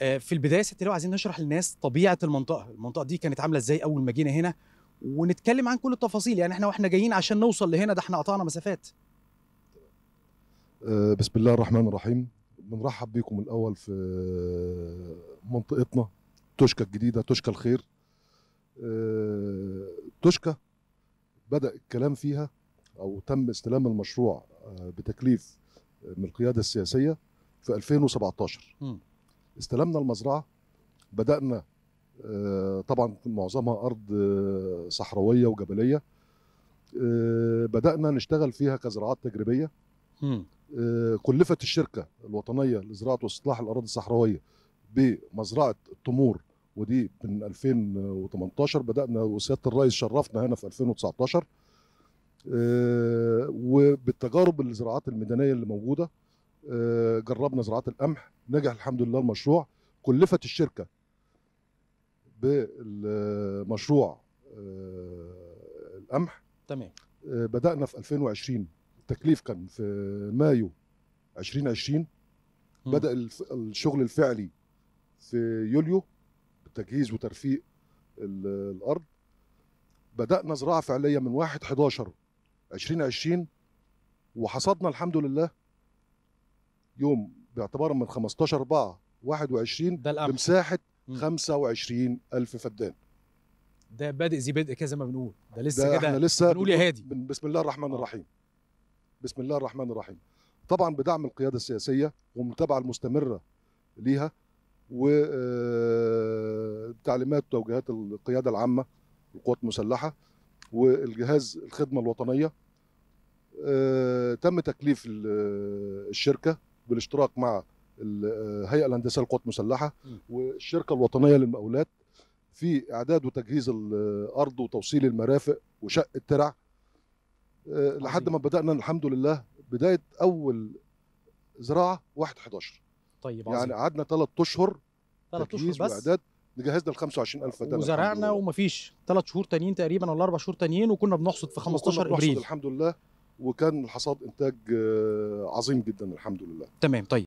آه، في البدايه ست لو عايزين نشرح للناس طبيعه المنطقه المنطقه دي كانت عامله ازاي اول ما جينا هنا ونتكلم عن كل التفاصيل يعني احنا واحنا جايين عشان نوصل لهنا ده احنا قطعنا مسافات آه، بسم الله الرحمن الرحيم بنرحب بيكم الاول في منطقتنا توشكا الجديده توشكا الخير آه، توشكا بدا الكلام فيها او تم استلام المشروع بتكليف من القياده السياسيه في 2017 م. استلمنا المزرعه بدانا آه، طبعا معظمها ارض آه، صحراويه وجبليه آه، بدانا نشتغل فيها كزراعات تجريبيه كلفت الشركه الوطنيه لزراعه واصلاح الاراضي الصحراويه بمزرعه التمور ودي من 2018 بدانا وسياده الرئيس شرفنا هنا في 2019 وبالتجارب الزراعات الميدانيه اللي موجوده آه، جربنا زراعه القمح نجح الحمد لله المشروع كلفت الشركه بالمشروع آه، القمح تمام آه، بدانا في 2020 التكليف كان في مايو 2020 بدا الشغل الفعلي في يوليو بتجهيز وترفيق الارض بدانا زراعه فعليه من 1 11 2020 وحصدنا الحمد لله يوم باعتبارا من 15 4 21 ده الأمر. بمساحه 25000 فدان ده بادئ زي بدء كذا ما بنقول ده لسه كده احنا لسه بنقول يا هادي بسم الله الرحمن آه. الرحيم بسم الله الرحمن الرحيم طبعا بدعم القياده السياسيه والمتابعه المستمره ليها وتعليمات آه، وتوجيهات القياده العامه القوات المسلحه والجهاز الخدمه الوطنيه آه، تم تكليف الشركه بالاشتراك مع الهيئه آه، الهندسيه للقوات المسلحه والشركه الوطنيه للمقاولات في اعداد وتجهيز الارض وتوصيل المرافق وشق الترع آه، لحد ما بدانا الحمد لله بدايه اول زراعه 1 11 طيب عظيم. يعني قعدنا ثلاث اشهر ثلاث اشهر بس واعداد نجهزنا ال 25000 فدان وزرعنا ومفيش ثلاث شهور تانيين تقريبا ولا اربع شهور تانيين وكنا بنحصد في 15 ابريل الحمد لله وكان الحصاد انتاج آه، عظيم جدا الحمد لله تمام طيب